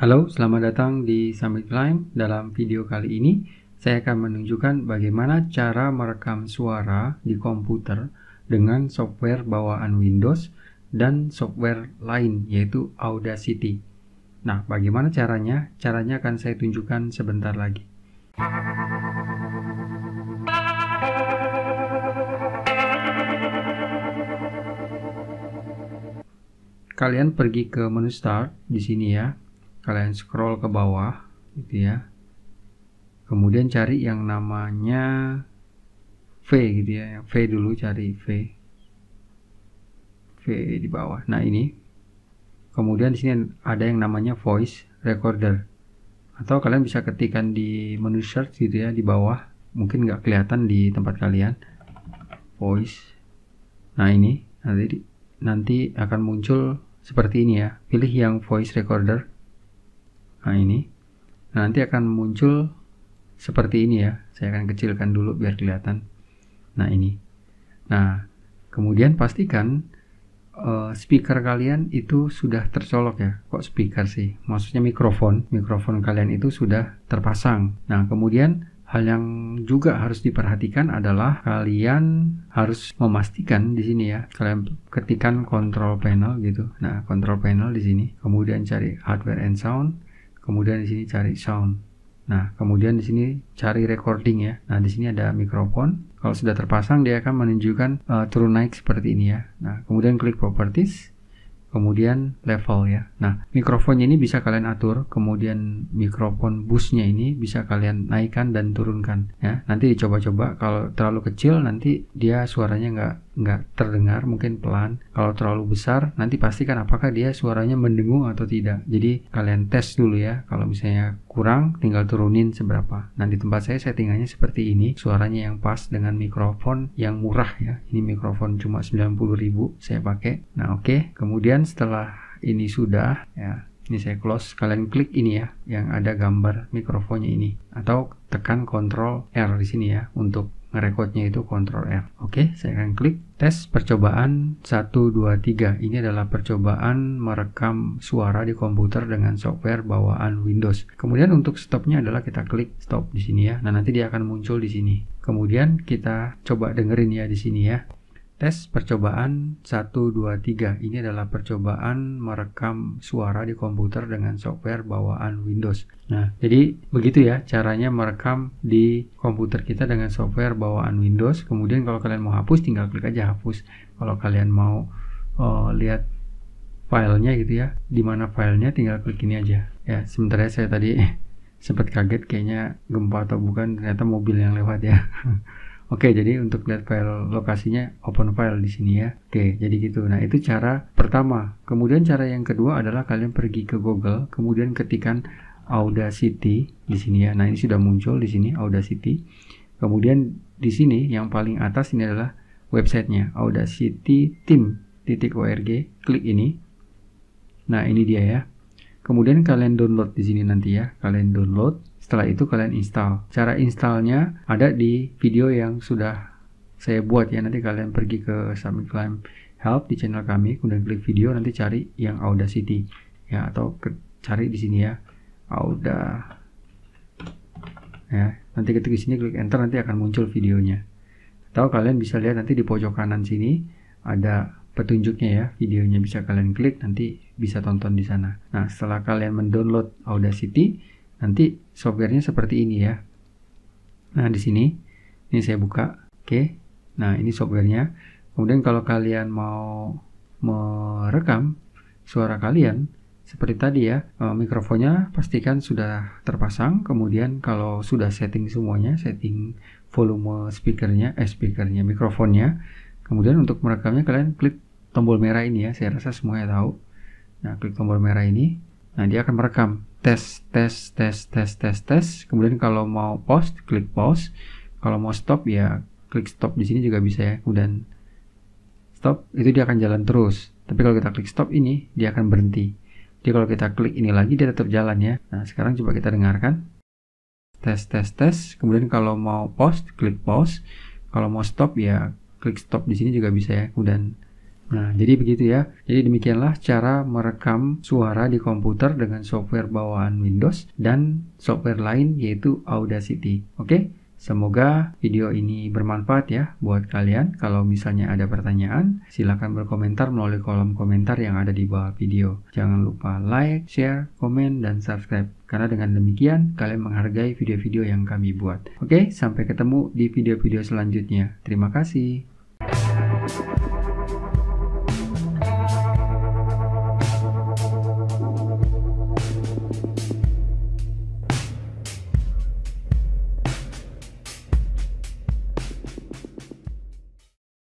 Halo, selamat datang di Summit Climb. Dalam video kali ini, saya akan menunjukkan bagaimana cara merekam suara di komputer dengan software bawaan Windows dan software lain yaitu Audacity. Nah, bagaimana caranya? Caranya akan saya tunjukkan sebentar lagi. Kalian pergi ke menu Start di sini ya, kalian scroll ke bawah gitu ya kemudian cari yang namanya V gitu ya V dulu cari V V di bawah nah ini kemudian di sini ada yang namanya voice recorder atau kalian bisa ketikkan di menu search gitu ya di bawah mungkin nggak kelihatan di tempat kalian voice nah ini nanti nanti akan muncul seperti ini ya pilih yang voice recorder Nah ini nah, nanti akan muncul seperti ini ya. Saya akan kecilkan dulu biar kelihatan. Nah ini. Nah kemudian pastikan uh, speaker kalian itu sudah tercolok ya. Kok speaker sih? Maksudnya mikrofon. Mikrofon kalian itu sudah terpasang. Nah kemudian hal yang juga harus diperhatikan adalah kalian harus memastikan di sini ya. Kalian ketikan control panel gitu. Nah control panel di sini. Kemudian cari hardware and sound kemudian di sini cari sound. Nah, kemudian di sini cari recording ya. Nah, di sini ada mikrofon. Kalau sudah terpasang, dia akan menunjukkan uh, eh, turun naik seperti ini ya. Nah, kemudian klik properties, kemudian level ya. Nah, mikrofonnya ini bisa kalian atur, kemudian mikrofon busnya ini bisa kalian naikkan dan turunkan ya. Nanti dicoba-coba, kalau terlalu kecil nanti dia suaranya nggak nggak terdengar mungkin pelan kalau terlalu besar nanti pastikan apakah dia suaranya mendengung atau tidak jadi kalian tes dulu ya kalau misalnya kurang tinggal turunin seberapa nah di tempat saya settingannya seperti ini suaranya yang pas dengan mikrofon yang murah ya ini mikrofon cuma 90.000 saya pakai nah oke okay. kemudian setelah ini sudah ya ini saya close kalian klik ini ya yang ada gambar mikrofonnya ini atau tekan Ctrl R di sini ya untuk ngerekodnya itu Ctrl R oke saya akan klik tes percobaan 1, 2, 3 ini adalah percobaan merekam suara di komputer dengan software bawaan Windows kemudian untuk stopnya adalah kita klik stop di sini ya nah nanti dia akan muncul di sini kemudian kita coba dengerin ya di sini ya Tes percobaan 1, 2, 3. Ini adalah percobaan merekam suara di komputer dengan software bawaan Windows. Nah, jadi begitu ya caranya merekam di komputer kita dengan software bawaan Windows. Kemudian kalau kalian mau hapus, tinggal klik aja hapus. Kalau kalian mau uh, lihat filenya gitu ya, di mana filenya tinggal klik ini aja. Ya, sementara ya, saya tadi sempat kaget kayaknya gempa atau bukan, ternyata mobil yang lewat ya. Oke, jadi untuk lihat file lokasinya open file di sini ya. Oke, jadi gitu. Nah, itu cara pertama. Kemudian cara yang kedua adalah kalian pergi ke Google, kemudian ketikan Audacity di sini ya. Nah, ini sudah muncul di sini Audacity. Kemudian di sini yang paling atas ini adalah websitenya Audacity Team titik org klik ini nah ini dia ya Kemudian kalian download di sini nanti ya. Kalian download, setelah itu kalian install. Cara installnya ada di video yang sudah saya buat ya. Nanti kalian pergi ke Summit Climb Help di channel kami, kemudian klik video, nanti cari yang Audacity ya atau cari di sini ya. Auda ya. Nanti ketik di sini klik enter nanti akan muncul videonya. Atau kalian bisa lihat nanti di pojok kanan sini ada petunjuknya ya videonya bisa kalian klik nanti bisa tonton di sana nah setelah kalian mendownload Audacity nanti softwarenya seperti ini ya nah di sini ini saya buka oke nah ini softwarenya kemudian kalau kalian mau merekam suara kalian seperti tadi ya, eh, mikrofonnya pastikan sudah terpasang. Kemudian kalau sudah setting semuanya, setting volume speakernya, eh speakernya, mikrofonnya, Kemudian untuk merekamnya kalian klik tombol merah ini ya, saya rasa semuanya tahu. Nah, klik tombol merah ini, nah dia akan merekam. Tes, tes, tes, tes, tes, tes. Kemudian kalau mau post klik pause. Kalau mau stop ya klik stop di sini juga bisa ya. Kemudian stop, itu dia akan jalan terus. Tapi kalau kita klik stop ini, dia akan berhenti. Jadi kalau kita klik ini lagi, dia tetap jalan ya. Nah, sekarang coba kita dengarkan. Tes, tes, tes. Kemudian kalau mau post klik pause. Kalau mau stop ya klik stop di sini juga bisa ya kemudian nah jadi begitu ya jadi demikianlah cara merekam suara di komputer dengan software bawaan Windows dan software lain yaitu Audacity oke okay? Semoga video ini bermanfaat ya buat kalian. Kalau misalnya ada pertanyaan, silakan berkomentar melalui kolom komentar yang ada di bawah video. Jangan lupa like, share, komen, dan subscribe. Karena dengan demikian, kalian menghargai video-video yang kami buat. Oke, sampai ketemu di video-video selanjutnya. Terima kasih.